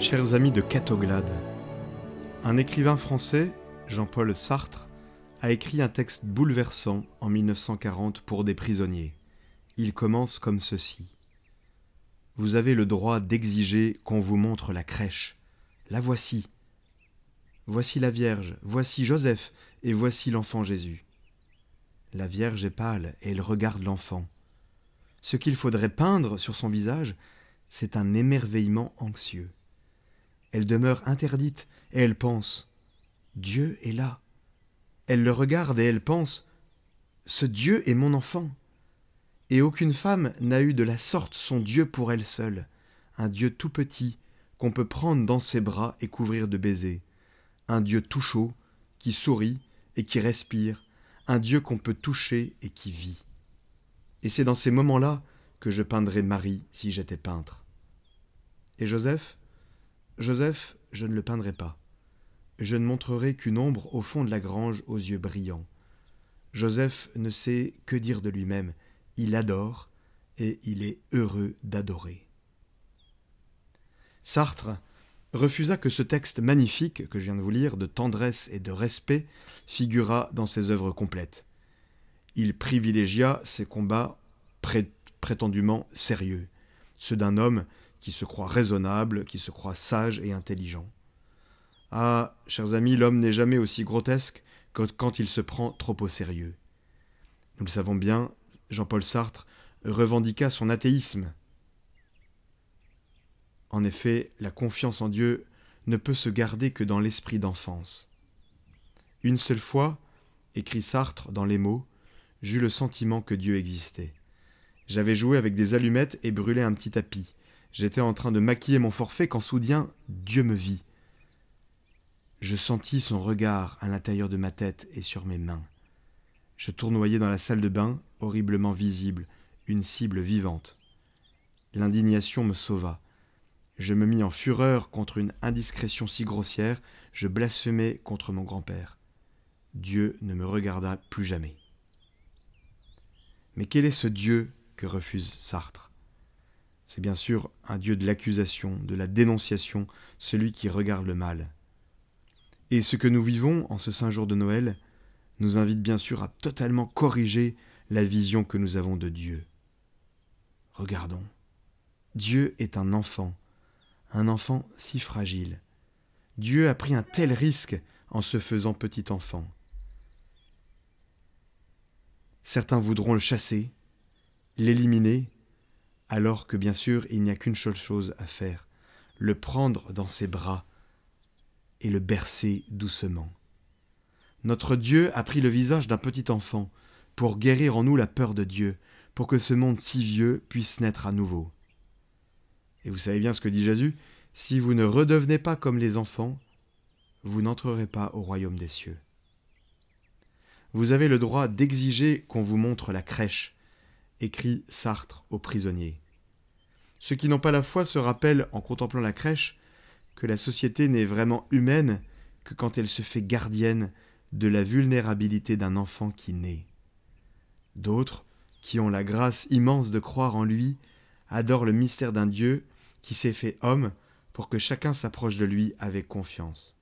Chers amis de Catoglade, un écrivain français, Jean-Paul Sartre, a écrit un texte bouleversant en 1940 pour des prisonniers. Il commence comme ceci. Vous avez le droit d'exiger qu'on vous montre la crèche. La voici. Voici la Vierge, voici Joseph, et voici l'enfant Jésus. La Vierge est pâle, et elle regarde l'enfant. Ce qu'il faudrait peindre sur son visage, c'est un émerveillement anxieux. Elle demeure interdite et elle pense Dieu est là. Elle le regarde et elle pense Ce Dieu est mon enfant. Et aucune femme n'a eu de la sorte son Dieu pour elle seule, un Dieu tout petit qu'on peut prendre dans ses bras et couvrir de baisers, un Dieu tout chaud qui sourit et qui respire, un Dieu qu'on peut toucher et qui vit. Et c'est dans ces moments-là que je peindrais Marie si j'étais peintre. Et Joseph Joseph, je ne le peindrai pas. Je ne montrerai qu'une ombre au fond de la grange aux yeux brillants. Joseph ne sait que dire de lui-même, il adore et il est heureux d'adorer. Sartre refusa que ce texte magnifique que je viens de vous lire, de tendresse et de respect, figurât dans ses œuvres complètes. Il privilégia ses combats prétendument sérieux, ceux d'un homme qui se croit raisonnable, qui se croit sage et intelligent. Ah, chers amis, l'homme n'est jamais aussi grotesque que quand il se prend trop au sérieux. Nous le savons bien, Jean-Paul Sartre revendiqua son athéisme. En effet, la confiance en Dieu ne peut se garder que dans l'esprit d'enfance. Une seule fois, écrit Sartre dans les mots, j'eus le sentiment que Dieu existait. J'avais joué avec des allumettes et brûlé un petit tapis. J'étais en train de maquiller mon forfait quand soudain Dieu me vit. Je sentis son regard à l'intérieur de ma tête et sur mes mains. Je tournoyais dans la salle de bain, horriblement visible, une cible vivante. L'indignation me sauva. Je me mis en fureur contre une indiscrétion si grossière, je blasphémai contre mon grand-père. Dieu ne me regarda plus jamais. Mais quel est ce Dieu que refuse Sartre c'est bien sûr un Dieu de l'accusation, de la dénonciation, celui qui regarde le mal. Et ce que nous vivons en ce saint jour de Noël nous invite bien sûr à totalement corriger la vision que nous avons de Dieu. Regardons. Dieu est un enfant, un enfant si fragile. Dieu a pris un tel risque en se faisant petit enfant. Certains voudront le chasser, l'éliminer, alors que bien sûr il n'y a qu'une seule chose à faire, le prendre dans ses bras et le bercer doucement. Notre Dieu a pris le visage d'un petit enfant pour guérir en nous la peur de Dieu, pour que ce monde si vieux puisse naître à nouveau. Et vous savez bien ce que dit Jésus, si vous ne redevenez pas comme les enfants, vous n'entrerez pas au royaume des cieux. Vous avez le droit d'exiger qu'on vous montre la crèche, écrit Sartre aux prisonniers. Ceux qui n'ont pas la foi se rappellent, en contemplant la crèche, que la société n'est vraiment humaine que quand elle se fait gardienne de la vulnérabilité d'un enfant qui naît. D'autres, qui ont la grâce immense de croire en lui, adorent le mystère d'un Dieu qui s'est fait homme pour que chacun s'approche de lui avec confiance.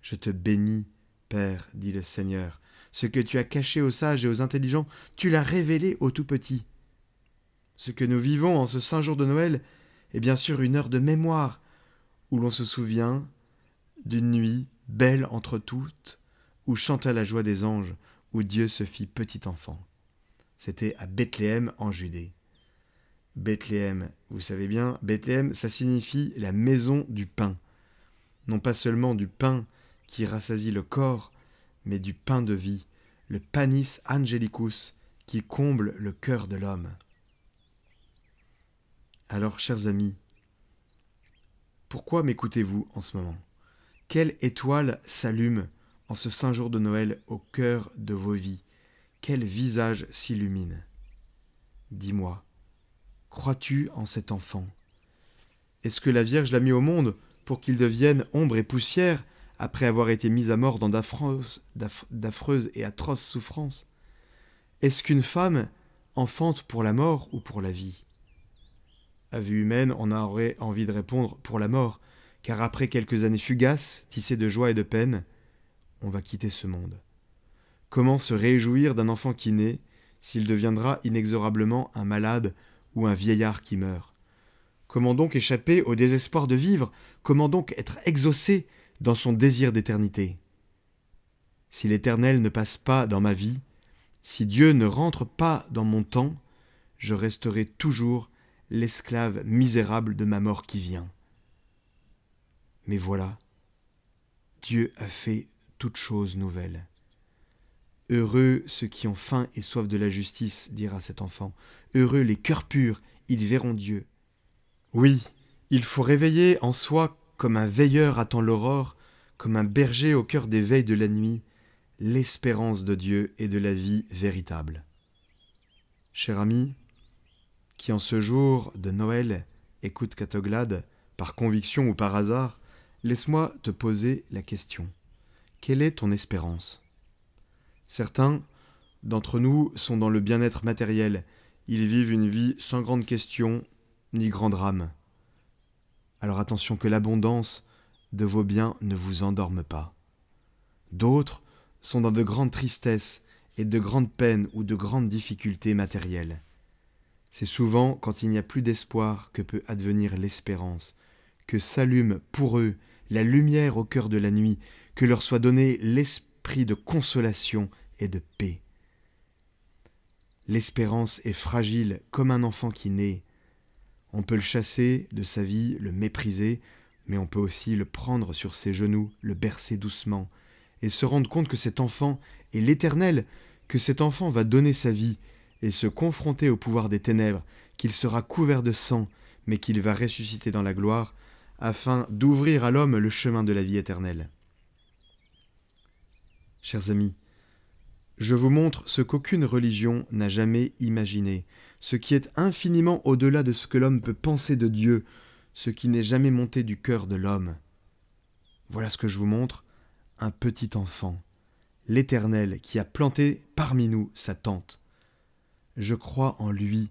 Je te bénis, Père, dit le Seigneur, ce que tu as caché aux sages et aux intelligents, tu l'as révélé aux tout petits. Ce que nous vivons en ce saint jour de Noël est bien sûr une heure de mémoire, où l'on se souvient d'une nuit belle entre toutes, où chanta la joie des anges, où Dieu se fit petit enfant. C'était à Bethléem en Judée. Bethléem, vous savez bien, Bethléem, ça signifie la maison du pain. Non pas seulement du pain qui rassasie le corps, mais du pain de vie, le panis angelicus qui comble le cœur de l'homme. Alors, chers amis, pourquoi m'écoutez-vous en ce moment Quelle étoile s'allume en ce saint jour de Noël au cœur de vos vies Quel visage s'illumine Dis-moi, crois-tu en cet enfant Est-ce que la Vierge l'a mis au monde pour qu'il devienne ombre et poussière après avoir été mis à mort dans d'affreuses et atroces souffrances Est-ce qu'une femme enfante pour la mort ou pour la vie à vue humaine, on aurait envie de répondre pour la mort, car après quelques années fugaces, tissées de joie et de peine, on va quitter ce monde. Comment se réjouir d'un enfant qui naît s'il deviendra inexorablement un malade ou un vieillard qui meurt Comment donc échapper au désespoir de vivre Comment donc être exaucé dans son désir d'éternité Si l'Éternel ne passe pas dans ma vie, si Dieu ne rentre pas dans mon temps, je resterai toujours l'esclave misérable de ma mort qui vient. Mais voilà, Dieu a fait toute chose nouvelle. Heureux ceux qui ont faim et soif de la justice, dira cet enfant. Heureux les cœurs purs, ils verront Dieu. Oui, il faut réveiller en soi, comme un veilleur attend l'aurore, comme un berger au cœur des veilles de la nuit, l'espérance de Dieu et de la vie véritable. Cher ami, qui en ce jour de Noël écoute Catoglade, par conviction ou par hasard, laisse-moi te poser la question. Quelle est ton espérance Certains d'entre nous sont dans le bien-être matériel, ils vivent une vie sans grande question ni grand drame. Alors attention que l'abondance de vos biens ne vous endorme pas. D'autres sont dans de grandes tristesses et de grandes peines ou de grandes difficultés matérielles. C'est souvent quand il n'y a plus d'espoir que peut advenir l'espérance, que s'allume pour eux la lumière au cœur de la nuit, que leur soit donné l'esprit de consolation et de paix. L'espérance est fragile comme un enfant qui naît. On peut le chasser de sa vie, le mépriser, mais on peut aussi le prendre sur ses genoux, le bercer doucement, et se rendre compte que cet enfant est l'Éternel, que cet enfant va donner sa vie, et se confronter au pouvoir des ténèbres, qu'il sera couvert de sang, mais qu'il va ressusciter dans la gloire, afin d'ouvrir à l'homme le chemin de la vie éternelle. Chers amis, je vous montre ce qu'aucune religion n'a jamais imaginé, ce qui est infiniment au-delà de ce que l'homme peut penser de Dieu, ce qui n'est jamais monté du cœur de l'homme. Voilà ce que je vous montre, un petit enfant, l'Éternel qui a planté parmi nous sa tente je crois en lui,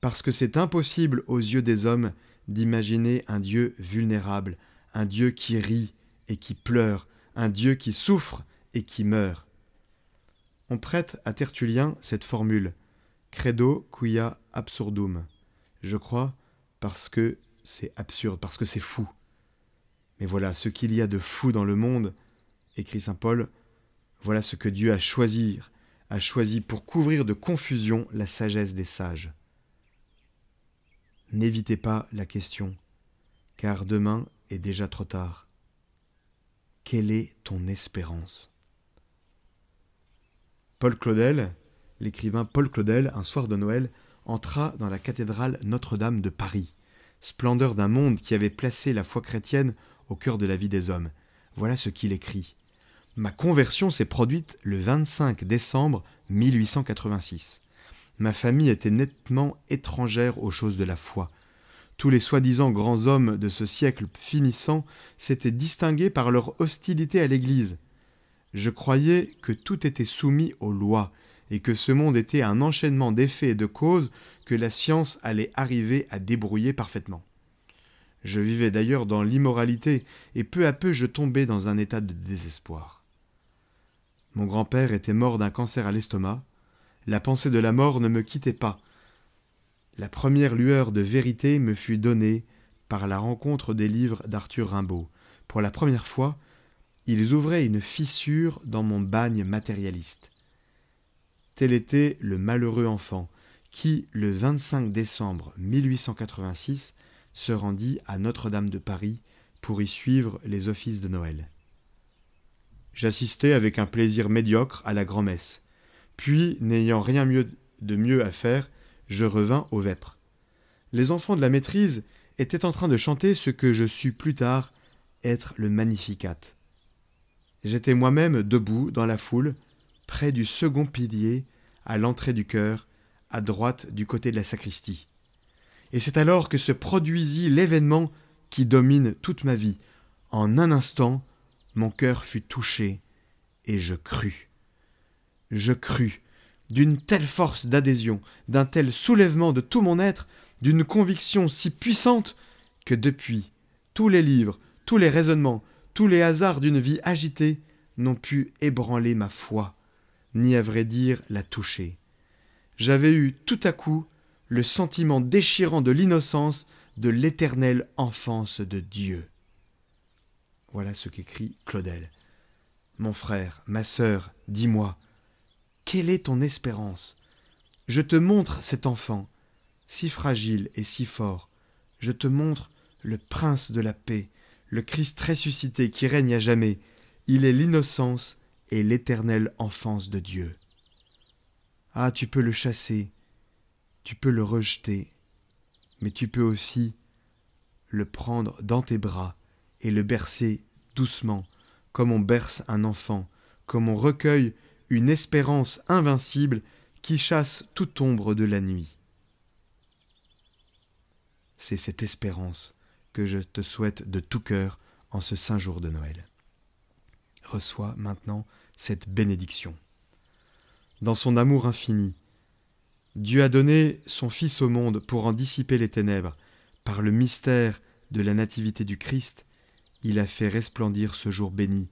parce que c'est impossible aux yeux des hommes d'imaginer un Dieu vulnérable, un Dieu qui rit et qui pleure, un Dieu qui souffre et qui meurt. On prête à Tertullien cette formule Credo quia absurdum. Je crois parce que c'est absurde, parce que c'est fou. Mais voilà ce qu'il y a de fou dans le monde, écrit saint Paul, voilà ce que Dieu a choisi a choisi pour couvrir de confusion la sagesse des sages. N'évitez pas la question, car demain est déjà trop tard. Quelle est ton espérance Paul Claudel, l'écrivain Paul Claudel, un soir de Noël, entra dans la cathédrale Notre-Dame de Paris, splendeur d'un monde qui avait placé la foi chrétienne au cœur de la vie des hommes. Voilà ce qu'il écrit. Ma conversion s'est produite le 25 décembre 1886. Ma famille était nettement étrangère aux choses de la foi. Tous les soi-disant grands hommes de ce siècle finissant s'étaient distingués par leur hostilité à l'Église. Je croyais que tout était soumis aux lois, et que ce monde était un enchaînement d'effets et de causes que la science allait arriver à débrouiller parfaitement. Je vivais d'ailleurs dans l'immoralité, et peu à peu je tombais dans un état de désespoir. Mon grand-père était mort d'un cancer à l'estomac. La pensée de la mort ne me quittait pas. La première lueur de vérité me fut donnée par la rencontre des livres d'Arthur Rimbaud. Pour la première fois, ils ouvraient une fissure dans mon bagne matérialiste. Tel était le malheureux enfant qui, le 25 décembre 1886, se rendit à Notre-Dame de Paris pour y suivre les offices de Noël. Jassistai avec un plaisir médiocre à la grand-messe. Puis, n'ayant rien mieux de mieux à faire, je revins aux vêpres. Les enfants de la maîtrise étaient en train de chanter ce que je sus plus tard être le Magnificat. J'étais moi-même debout dans la foule, près du second pilier, à l'entrée du chœur, à droite du côté de la sacristie. Et c'est alors que se produisit l'événement qui domine toute ma vie. En un instant, mon cœur fut touché et je crus. Je crus d'une telle force d'adhésion, d'un tel soulèvement de tout mon être, d'une conviction si puissante que depuis, tous les livres, tous les raisonnements, tous les hasards d'une vie agitée n'ont pu ébranler ma foi, ni à vrai dire la toucher. J'avais eu tout à coup le sentiment déchirant de l'innocence de l'éternelle enfance de Dieu. Voilà ce qu'écrit Claudel. Mon frère, ma sœur, dis-moi, quelle est ton espérance Je te montre cet enfant, si fragile et si fort. Je te montre le prince de la paix, le Christ ressuscité qui règne à jamais. Il est l'innocence et l'éternelle enfance de Dieu. Ah, tu peux le chasser, tu peux le rejeter, mais tu peux aussi le prendre dans tes bras et le bercer doucement, comme on berce un enfant, comme on recueille une espérance invincible qui chasse toute ombre de la nuit. C'est cette espérance que je te souhaite de tout cœur en ce saint jour de Noël. Reçois maintenant cette bénédiction. Dans son amour infini, Dieu a donné son Fils au monde pour en dissiper les ténèbres, par le mystère de la nativité du Christ, il a fait resplendir ce jour béni,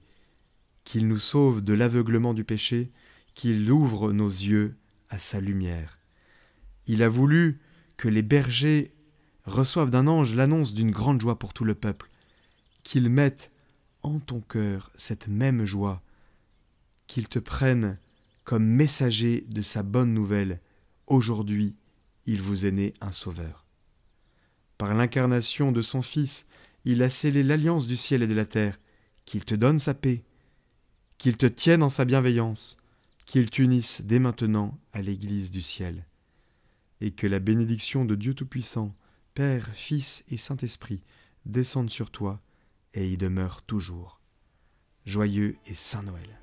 qu'il nous sauve de l'aveuglement du péché, qu'il ouvre nos yeux à sa lumière. Il a voulu que les bergers reçoivent d'un ange l'annonce d'une grande joie pour tout le peuple, qu'il mette en ton cœur cette même joie, qu'il te prenne comme messager de sa bonne nouvelle. Aujourd'hui, il vous est né un sauveur. Par l'incarnation de son Fils, il a scellé l'alliance du ciel et de la terre, qu'il te donne sa paix, qu'il te tienne en sa bienveillance, qu'il t'unisse dès maintenant à l'Église du ciel, et que la bénédiction de Dieu Tout-Puissant, Père, Fils et Saint-Esprit, descende sur toi et y demeure toujours. Joyeux et Saint Noël.